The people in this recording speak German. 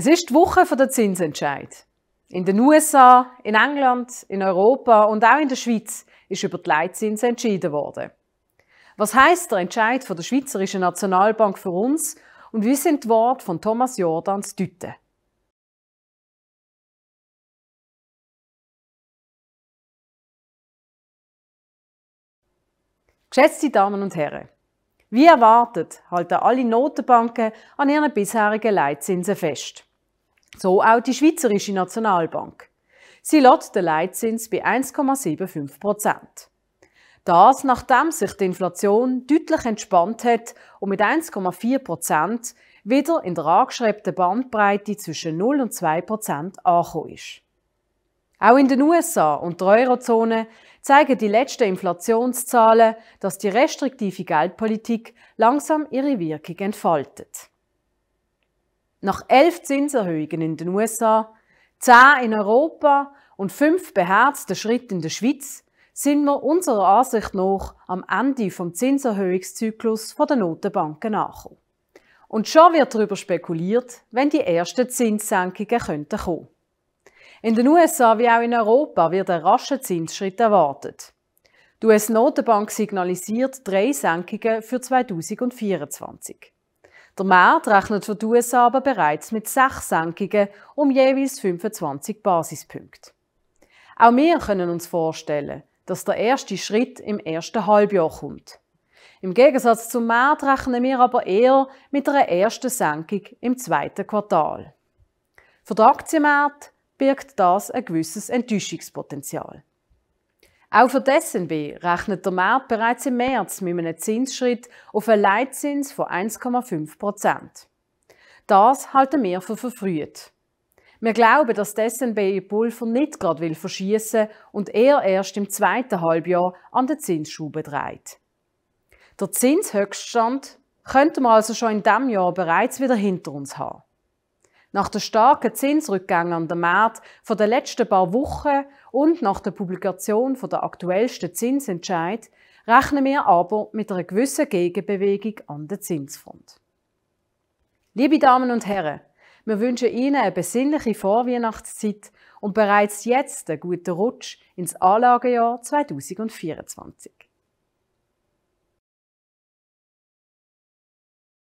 Es ist die Woche der Zinsentscheid. In den USA, in England, in Europa und auch in der Schweiz ist über die Leitzinsen entschieden worden. Was heißt der Entscheid von der Schweizerischen Nationalbank für uns und wie sind die Worte von Thomas Jordans deuten? Geschätzte Damen und Herren, wie erwartet halten alle Notenbanken an ihren bisherigen Leitzinsen fest. So auch die Schweizerische Nationalbank. Sie lässt den Leitzins bei 1,75 Prozent. Das, nachdem sich die Inflation deutlich entspannt hat und mit 1,4 Prozent wieder in der angeschreibten Bandbreite zwischen 0 und 2 Prozent angekommen ist. Auch in den USA und der Eurozone zeigen die letzten Inflationszahlen, dass die restriktive Geldpolitik langsam ihre Wirkung entfaltet. Nach elf Zinserhöhungen in den USA, zehn in Europa und fünf beherzten Schritten in der Schweiz sind wir unserer Ansicht nach am Ende vom Zinserhöhungszyklus der Notenbanken angekommen. Und schon wird darüber spekuliert, wenn die ersten Zinssenkungen kommen könnten In den USA wie auch in Europa wird ein rascher Zinsschritt erwartet. Die US-Notenbank signalisiert drei Senkungen für 2024. Der Markt rechnet für die USA aber bereits mit sechs Senkungen um jeweils 25 Basispunkte. Auch wir können uns vorstellen, dass der erste Schritt im ersten Halbjahr kommt. Im Gegensatz zum März rechnen wir aber eher mit einer ersten Senkung im zweiten Quartal. Für den Aktienmarkt birgt das ein gewisses Enttäuschungspotenzial. Auch für die SNB rechnet der Markt bereits im März mit einem Zinsschritt auf einen Leitzins von 1,5 Prozent. Das halten wir für verfrüht. Wir glauben, dass die SNB ihr Pulver nicht gerade verschießen will und er erst im zweiten Halbjahr an den Zinsschube dreht. Der Zinshöchststand könnte man also schon in diesem Jahr bereits wieder hinter uns haben. Nach den starken Zinsrückgängen an den Märkten von den letzten paar Wochen und nach der Publikation der aktuellsten Zinsentscheid rechnen wir aber mit einer gewissen Gegenbewegung an der Zinsfront. Liebe Damen und Herren, wir wünschen Ihnen eine besinnliche Vorweihnachtszeit und bereits jetzt einen guten Rutsch ins Anlagejahr 2024.